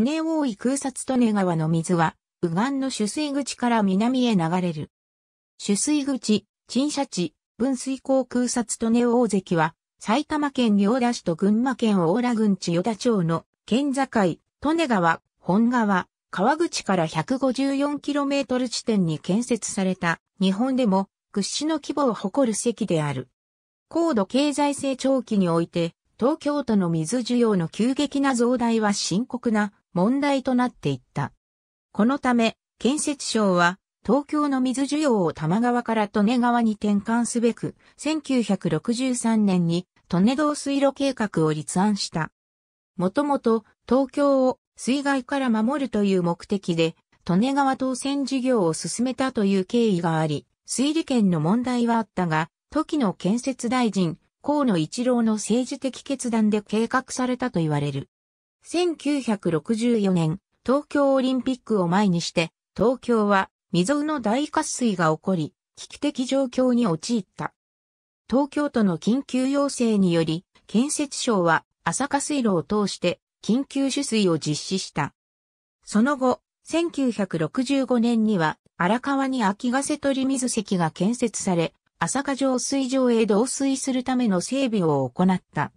利根大井空撮利根川の水は、右岸の取水口から南へ流れる。取水口、陳謝地、分水口空撮利根大関は、埼玉県行田市と群馬県大良郡千代田町の県境、利根川、本川、川口から 154km 地点に建設された日本でも屈指の規模を誇る席である。高度経済成長期において東京都の水需要の急激な増大は深刻な問題となっていった。このため、建設省は、東京の水需要を多摩川から利根川に転換すべく、1963年に利根道水路計画を立案した。もともと東京を水害から守るという目的で、利根川当選事業を進めたという経緯があり、水利権の問題はあったが、時の建設大臣、河野一郎の政治的決断で計画されたと言われる。1964年、東京オリンピックを前にして、東京は未曾有の大渇水が起こり、危機的状況に陥った。東京都の緊急要請により、建設省は朝霞水路を通して緊急取水を実施した。その後、1965年には荒川に秋ヶ瀬取水石が建設され、朝霞城水上へ導水するための整備を行った。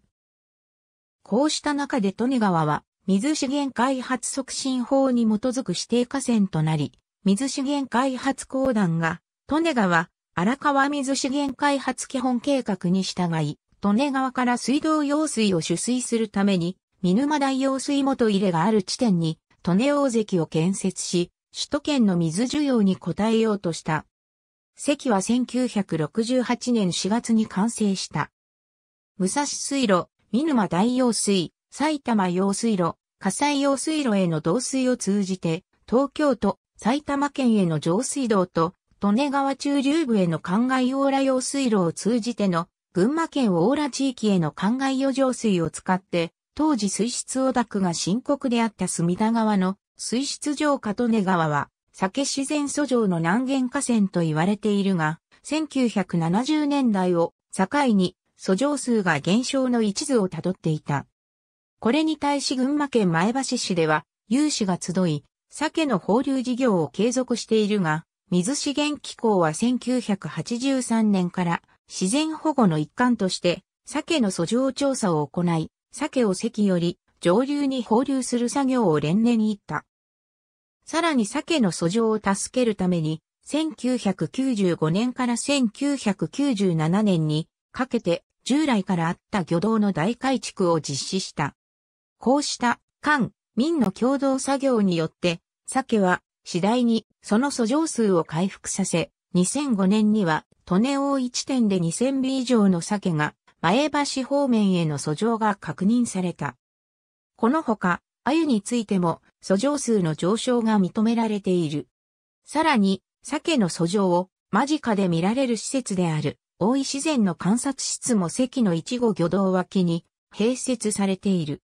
こうした中で利根川は、水資源開発促進法に基づく指定河川となり、水資源開発公団が、利根川、荒川水資源開発基本計画に従い、利根川から水道用水を取水するために、見沼大用水元入れがある地点に、利根大関を建設し、首都圏の水需要に応えようとした。関は1968年4月に完成した。武蔵水路、見沼大用水、埼玉用水路、火災用水路への導水を通じて、東京都、埼玉県への上水道と、利根川中流部への灌漑オーラ用水路を通じての、群馬県オーラ地域への灌漑余剰水を使って、当時水質汚濁が深刻であった隅田川の水質浄化利根川は、酒自然素上の南限河川と言われているが、1970年代を境に訴状数が減少の一途をたどっていた。これに対し群馬県前橋市では、有志が集い、鮭の放流事業を継続しているが、水資源機構は1983年から自然保護の一環として、鮭の訴状調査を行い、鮭を席より上流に放流する作業を連年行った。さらに鮭の訴状を助けるために、1995年から1997年にかけて従来からあった漁道の大改築を実施した。こうした官、民の共同作業によって、鮭は次第にその素上数を回復させ、2005年には、利根大1点で2000尾以上の鮭が、前橋方面への素上が確認された。このほか、鮎についても、素上数の上昇が認められている。さらに、鮭の素上を間近で見られる施設である、大井自然の観察室も関の一号魚道脇に併設されている。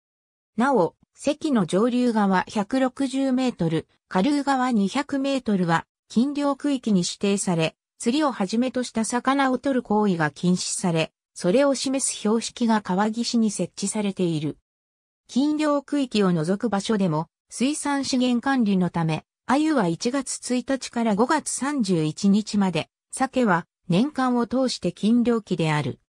なお、関の上流側160メートル、下流側200メートルは禁漁区域に指定され、釣りをはじめとした魚を取る行為が禁止され、それを示す標識が川岸に設置されている。禁漁区域を除く場所でも、水産資源管理のため、鮎は1月1日から5月31日まで、鮭は年間を通して勤漁期である。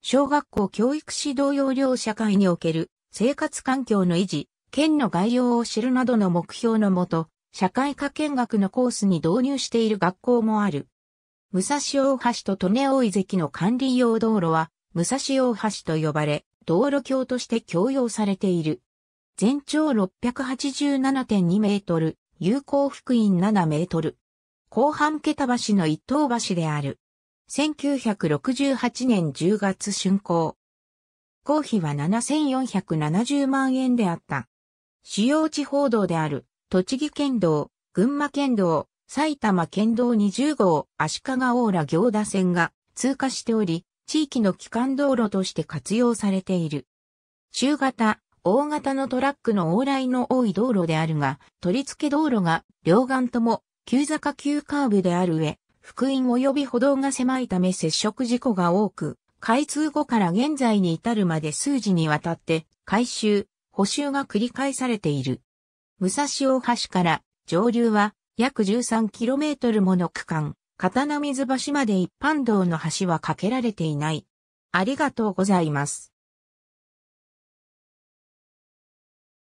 小学校教育指導要領社会における生活環境の維持、県の概要を知るなどの目標のもと、社会科見学のコースに導入している学校もある。武蔵大橋と利根大井関の管理用道路は、武蔵大橋と呼ばれ、道路橋として供用されている。全長687.2メートル、有効福音7メートル。後半桁橋の一等橋である。1968年10月竣工。公費は7470万円であった。主要地方道である、栃木県道、群馬県道、埼玉県道20号、足利大浦行田線が通過しており、地域の基幹道路として活用されている。中型、大型のトラックの往来の多い道路であるが、取り付け道路が両岸とも急坂急カーブである上、福音及び歩道が狭いため接触事故が多く、開通後から現在に至るまで数字にわたって改修、補修が繰り返されている。武蔵大橋から上流は約 13km もの区間、刀水橋まで一般道の橋は架けられていない。ありがとうございます。